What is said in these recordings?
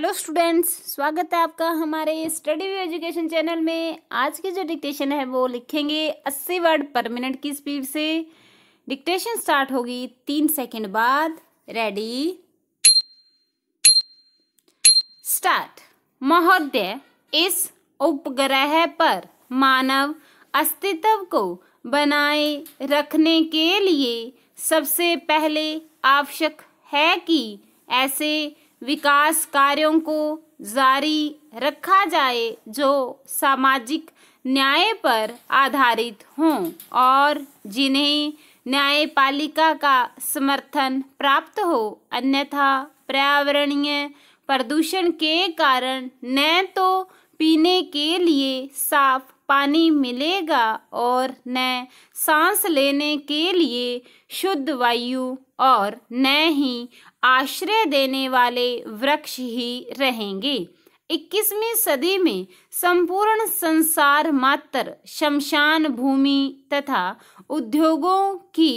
hello students स्वागत है आपका हमारे स्टडी व्यू एजुकेशन चैनल में आज की जो डिक्टेशन है वो लिखेंगे 80 वर्ड पर मिनट की स्पीड से डिक्टेशन स्टार्ट होगी तीन सेकंड बाद रेडी स्टार्ट महोदय इस उपग्रह पर मानव अस्तित्व को बनाए रखने के लिए सबसे पहले आवश्यक है कि ऐसे विकास कार्यों को जारी रखा जाए जो सामाजिक न्याय पर आधारित हों और जिन्हें न्यायपालिका का समर्थन प्राप्त हो अन्यथा पर्यावरणीय प्रदूषण के कारण न तो पीने के लिए साफ पानी मिलेगा और न सांस लेने के लिए शुद्ध वायु और न ही आश्रय देने वाले वृक्ष ही रहेंगे इक्कीसवीं सदी में संपूर्ण संसार मात्र शमशान भूमि तथा उद्योगों की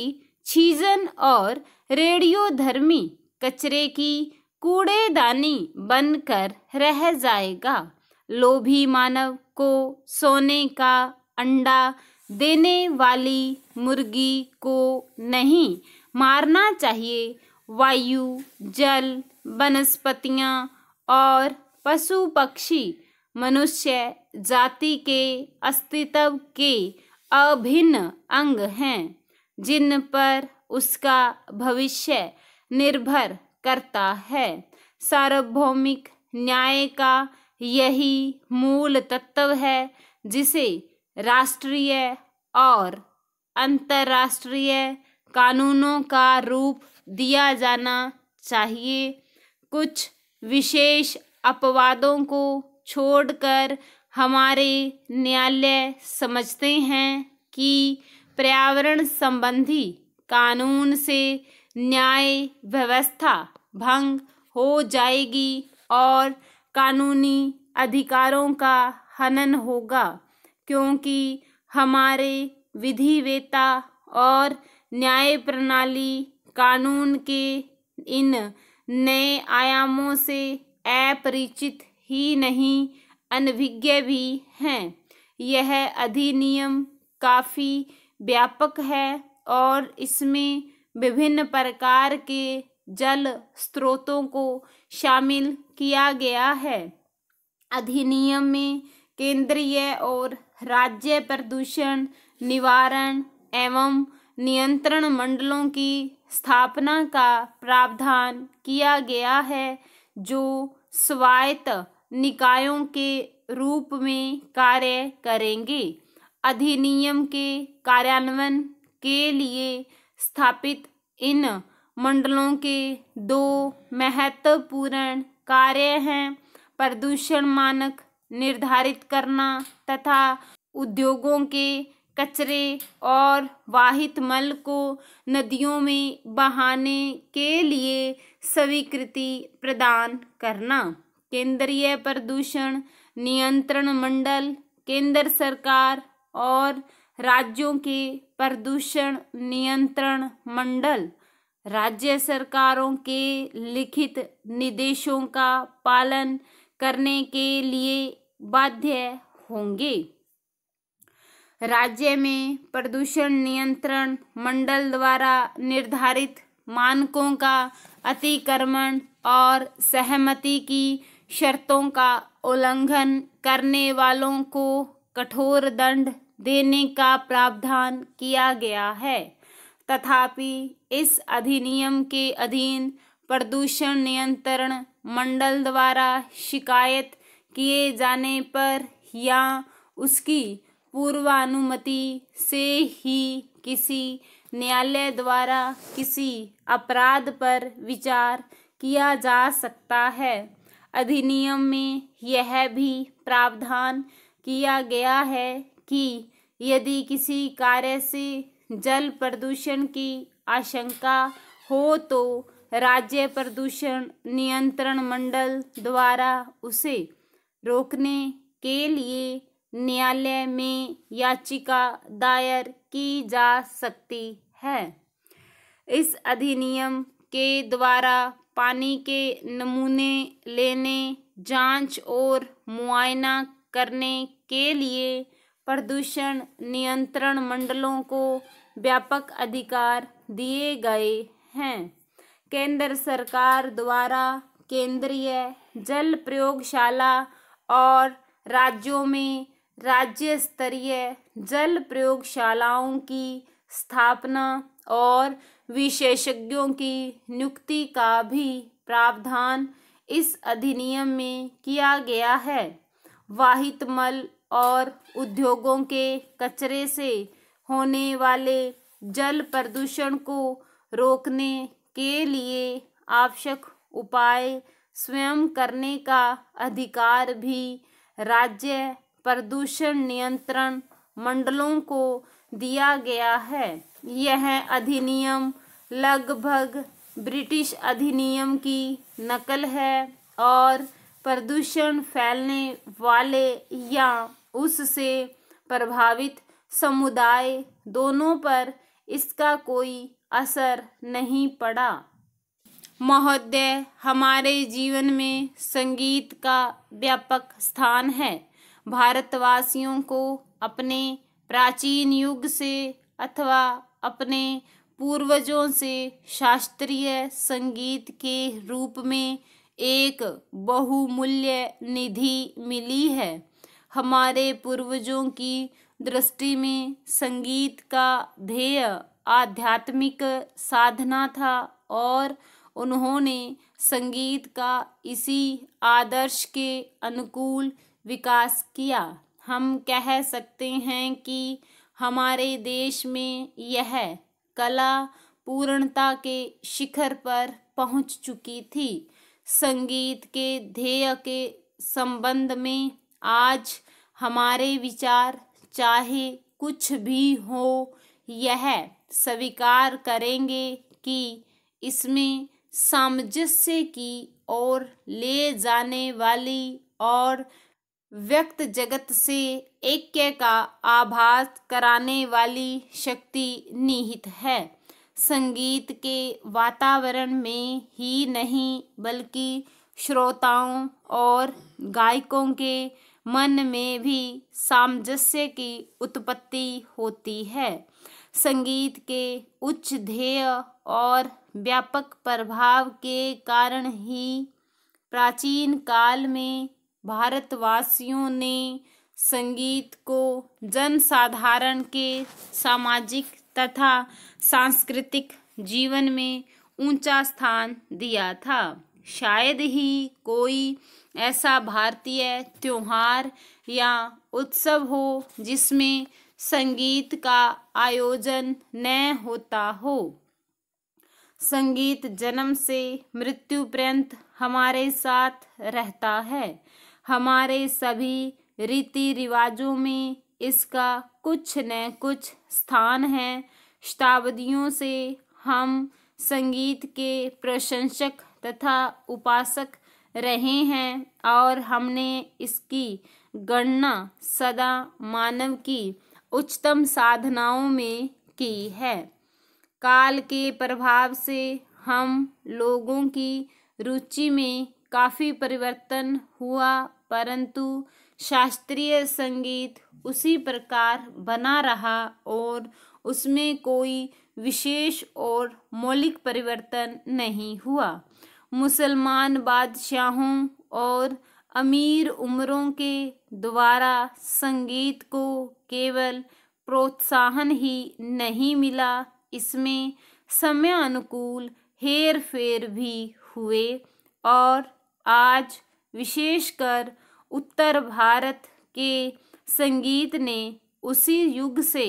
छीजन और रेडियोधर्मी कचरे की कूड़ेदानी बनकर रह जाएगा लोभी मानव को सोने का अंडा देने वाली मुर्गी को नहीं मारना चाहिए वायु जल वनस्पतियाँ और पशु पक्षी मनुष्य जाति के अस्तित्व के अभिन्न अंग हैं जिन पर उसका भविष्य निर्भर करता है सार्वभौमिक न्याय का यही मूल तत्व है जिसे राष्ट्रीय और अंतर्राष्ट्रीय कानूनों का रूप दिया जाना चाहिए कुछ विशेष अपवादों को छोड़कर हमारे न्यायालय समझते हैं कि पर्यावरण संबंधी कानून से न्याय व्यवस्था भंग हो जाएगी और कानूनी अधिकारों का हनन होगा क्योंकि हमारे विधिवेता और न्याय प्रणाली कानून के इन नए आयामों से अपरिचित ही नहीं अनभिज्ञ भी हैं यह अधिनियम काफ़ी व्यापक है और इसमें विभिन्न प्रकार के जल स्रोतों को शामिल किया गया है अधिनियम में केंद्रीय और राज्य प्रदूषण निवारण एवं नियंत्रण मंडलों की स्थापना का प्रावधान किया गया है जो स्वायत्त निकायों के रूप में कार्य करेंगे अधिनियम के कार्यान्वयन के लिए स्थापित इन मंडलों के दो महत्वपूर्ण कार्य हैं प्रदूषण मानक निर्धारित करना तथा उद्योगों के कचरे और वाहित मल को नदियों में बहाने के लिए स्वीकृति प्रदान करना केंद्रीय प्रदूषण नियंत्रण मंडल केंद्र सरकार और राज्यों के प्रदूषण नियंत्रण मंडल राज्य सरकारों के लिखित निर्देशों का पालन करने के लिए बाध्य होंगे राज्य में प्रदूषण नियंत्रण मंडल द्वारा निर्धारित मानकों का अतिक्रमण और सहमति की शर्तों का उल्लंघन करने वालों को कठोर दंड देने का प्रावधान किया गया है तथापि इस अधिनियम के अधीन प्रदूषण नियंत्रण मंडल द्वारा शिकायत किए जाने पर या उसकी पूर्वानुमति से ही किसी न्यायालय द्वारा किसी अपराध पर विचार किया जा सकता है अधिनियम में यह भी प्रावधान किया गया है कि यदि किसी कार्य से जल प्रदूषण की आशंका हो तो राज्य प्रदूषण नियंत्रण मंडल द्वारा उसे रोकने के लिए न्यायालय में याचिका दायर की जा सकती है इस अधिनियम के द्वारा पानी के नमूने लेने जांच और मुआयना करने के लिए प्रदूषण नियंत्रण मंडलों को व्यापक अधिकार दिए गए हैं केंद्र सरकार द्वारा केंद्रीय जल प्रयोगशाला और राज्यों में राज्य स्तरीय जल प्रयोगशालाओं की स्थापना और विशेषज्ञों की नियुक्ति का भी प्रावधान इस अधिनियम में किया गया है वाहित मल और उद्योगों के कचरे से होने वाले जल प्रदूषण को रोकने के लिए आवश्यक उपाय स्वयं करने का अधिकार भी राज्य प्रदूषण नियंत्रण मंडलों को दिया गया है यह अधिनियम लगभग ब्रिटिश अधिनियम की नकल है और प्रदूषण फैलने वाले या उससे प्रभावित समुदाय दोनों पर इसका कोई असर नहीं पड़ा महोदय हमारे जीवन में संगीत का व्यापक स्थान है भारतवासियों को अपने प्राचीन युग से अथवा अपने पूर्वजों से शास्त्रीय संगीत के रूप में एक बहुमूल्य निधि मिली है हमारे पूर्वजों की दृष्टि में संगीत का ध्येय आध्यात्मिक साधना था और उन्होंने संगीत का इसी आदर्श के अनुकूल विकास किया हम कह सकते हैं कि हमारे देश में यह कला पूर्णता के शिखर पर पहुंच चुकी थी संगीत के ध्येय के संबंध में आज हमारे विचार चाहे कुछ भी हो यह स्वीकार करेंगे कि इसमें सामंजस्य की ओर ले जाने वाली और व्यक्त जगत से ऐक्य का आभास कराने वाली शक्ति निहित है संगीत के वातावरण में ही नहीं बल्कि श्रोताओं और गायकों के मन में भी सामंजस्य की उत्पत्ति होती है संगीत के उच्च ध्येय और व्यापक प्रभाव के कारण ही प्राचीन काल में भारतवासियों ने संगीत को जनसाधारण के सामाजिक तथा सांस्कृतिक जीवन में ऊंचा स्थान दिया था शायद ही कोई ऐसा भारतीय त्यौहार या उत्सव हो जिसमें संगीत का आयोजन न होता हो संगीत जन्म से मृत्यु पर्यंत हमारे साथ रहता है हमारे सभी रीति रिवाजों में इसका कुछ न कुछ स्थान है शताब्दियों से हम संगीत के प्रशंसक तथा उपासक रहे हैं और हमने इसकी गणना सदा मानव की उच्चतम साधनाओं में की है काल के प्रभाव से हम लोगों की रुचि में काफ़ी परिवर्तन हुआ परंतु शास्त्रीय संगीत उसी प्रकार बना रहा और उसमें कोई विशेष और मौलिक परिवर्तन नहीं हुआ मुसलमान बादशाहों और अमीर उम्रों के द्वारा संगीत को केवल प्रोत्साहन ही नहीं मिला इसमें समय अनुकूल हेर फेर भी हुए और आज विशेषकर उत्तर भारत के संगीत ने उसी युग से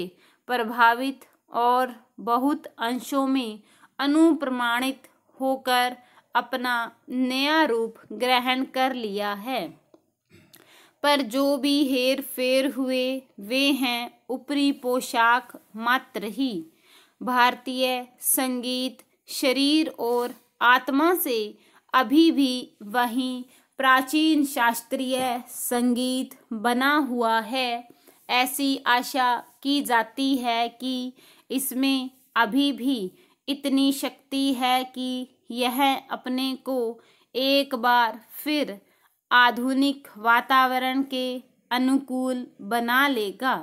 प्रभावित और बहुत अंशों में अनुप्रमाणित होकर अपना नया रूप ग्रहण कर लिया है पर जो भी हेर फेर हुए वे हैं ऊपरी पोशाक मात्र ही भारतीय संगीत शरीर और आत्मा से अभी भी वहीं प्राचीन शास्त्रीय संगीत बना हुआ है ऐसी आशा की जाती है कि इसमें अभी भी इतनी शक्ति है कि यह अपने को एक बार फिर आधुनिक वातावरण के अनुकूल बना लेगा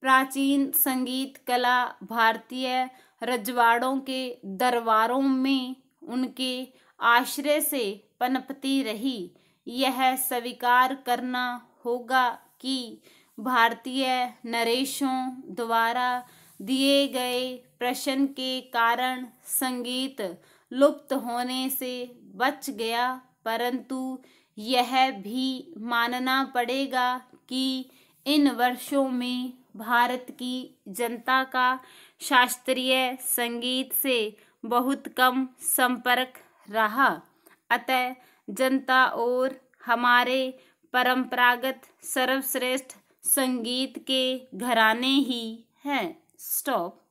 प्राचीन संगीत कला भारतीय रजवाड़ों के दरबारों में उनके आश्रय से पनपती रही यह स्वीकार करना होगा कि भारतीय नरेशों द्वारा दिए गए प्रश्न के कारण संगीत लुप्त होने से बच गया परंतु यह भी मानना पड़ेगा कि इन वर्षों में भारत की जनता का शास्त्रीय संगीत से बहुत कम संपर्क रहा अतः जनता और हमारे परंपरागत सर्वश्रेष्ठ संगीत के घराने ही हैं स्टॉप